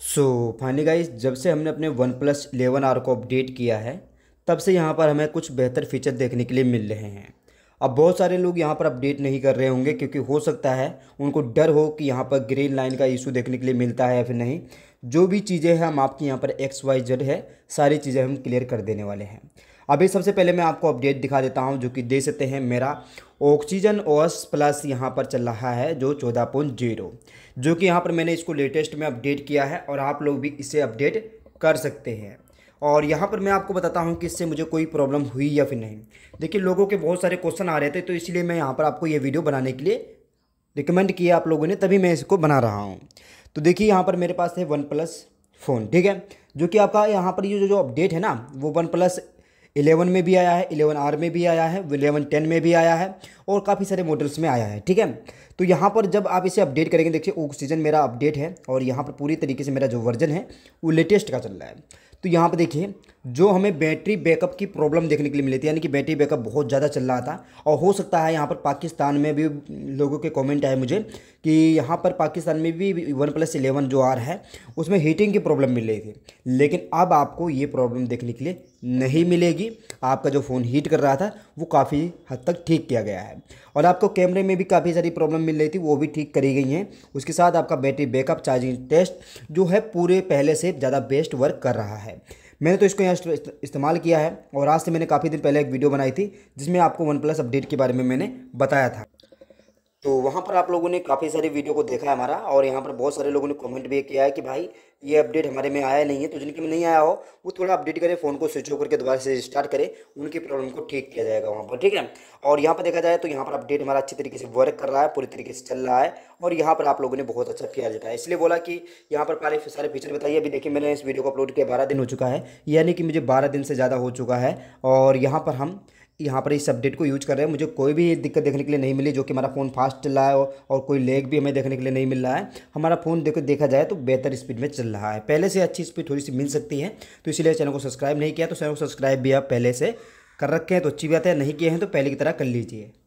so finally guys जब से हमने अपने वन प्लस इलेवन आर को अपडेट किया है तब से यहाँ पर हमें कुछ बेहतर फीचर देखने के लिए मिल रहे हैं अब बहुत सारे लोग यहाँ पर अपडेट नहीं कर रहे होंगे क्योंकि हो सकता है उनको डर हो कि यहाँ पर ग्रीन लाइन का इशू देखने के लिए मिलता है या फिर नहीं जो भी चीज़ें हैं हम आपके यहाँ पर एक्स वाई जेड है सारी चीज़ें हम क्लियर कर देने वाले हैं अभी सबसे पहले मैं आपको अपडेट दिखा देता हूँ जो कि दे सकते हैं मेरा ऑक्सीजन ओस प्लस यहाँ पर चल रहा है जो चौदह पॉइंट जीरो जो कि यहाँ पर मैंने इसको लेटेस्ट में अपडेट किया है और आप लोग भी इसे अपडेट कर सकते हैं और यहाँ पर मैं आपको बताता हूँ कि इससे मुझे कोई प्रॉब्लम हुई या फिर नहीं देखिए लोगों के बहुत सारे क्वेश्चन आ रहे थे तो इसलिए मैं यहाँ पर आपको ये वीडियो बनाने के लिए रिकमेंड किया आप लोगों ने तभी मैं इसको बना रहा हूँ तो देखिए यहाँ पर मेरे पास है वन प्लस फ़ोन ठीक है जो कि आपका यहाँ पर ये जो जो अपडेट है ना वो वन प्लस इलेवन में भी आया है इलेवन आर में भी आया है इलेवन टेन में भी आया है और काफ़ी सारे मॉडल्स में आया है ठीक है तो यहाँ पर जब आप इसे अपडेट करेंगे देखिए ऑक्सीजन मेरा अपडेट है और यहाँ पर पूरी तरीके से मेरा जो वर्जन है वो लेटेस्ट का चल रहा है तो यहाँ पर देखिए जो हमें बैटरी बैकअप की प्रॉब्लम देखने के लिए मिली थी यानी कि बैटरी बैकअप बहुत ज़्यादा चल रहा था और हो सकता है यहाँ पर पाकिस्तान में भी लोगों के कमेंट आए मुझे कि यहाँ पर पाकिस्तान में भी वन प्लस इलेवन जो आ रहा है उसमें हीटिंग की प्रॉब्लम मिल रही थी लेकिन अब आपको ये प्रॉब्लम देखने के लिए नहीं मिलेगी आपका जो फ़ोन हीट कर रहा था वो काफ़ी हद तक ठीक किया गया है है और आपको कैमरे में भी काफ़ी सारी प्रॉब्लम मिल रही थी वो भी ठीक करी गई हैं उसके साथ आपका बैटरी बैकअप चार्जिंग टेस्ट जो है पूरे पहले से ज़्यादा बेस्ट वर्क कर रहा है मैंने तो इसको यहाँ इस्तेमाल किया है और आज से मैंने काफ़ी दिन पहले एक वीडियो बनाई थी जिसमें आपको वन प्लस अपडेट के बारे में मैंने बताया था तो वहाँ पर आप लोगों ने काफ़ी सारी वीडियो को देखा है हमारा और यहाँ पर बहुत सारे लोगों ने कमेंट भी किया है कि भाई ये अपडेट हमारे में आया नहीं है तो जिनके में नहीं आया हो वो थोड़ा अपडेट करें फ़ोन को स्विच ऑफ करके दोबारा से स्टार्ट करें उनकी प्रॉब्लम को ठीक किया जाएगा वहाँ पर ठीक है और यहाँ पर देखा जाए तो यहाँ पर अपडेट हमारा अच्छी तरीके से वर्क कर रहा है पूरी तरीके से चल रहा है और यहाँ पर आप लोगों ने बहुत अच्छा जाता है इसलिए बोला कि यहाँ पर पहले सारे फीचर बताइए अभी देखिए मैंने इस वीडियो को अपलोड किया बारह दिन हो चुका है यानी कि मुझे बारह दिन से ज़्यादा हो चुका है और यहाँ पर हम यहाँ पर इस अपडेट को यूज कर रहे हैं मुझे कोई भी दिक्कत देखने के लिए नहीं मिली जो कि हमारा फ़ोन फास्ट चल रहा है और कोई लेग भी हमें देखने के लिए नहीं मिल रहा है हमारा फ़ोन देखो देखा जाए तो बेहतर स्पीड में चल रहा है पहले से अच्छी स्पीड थोड़ी सी मिल सकती है तो इसलिए चैनल को सब्सक्राइब नहीं किया तो चैनल को सब्सक्राइब भी आप पहले से कर रखे हैं तो अच्छी बात है नहीं किए हैं तो पहले की तरह कर लीजिए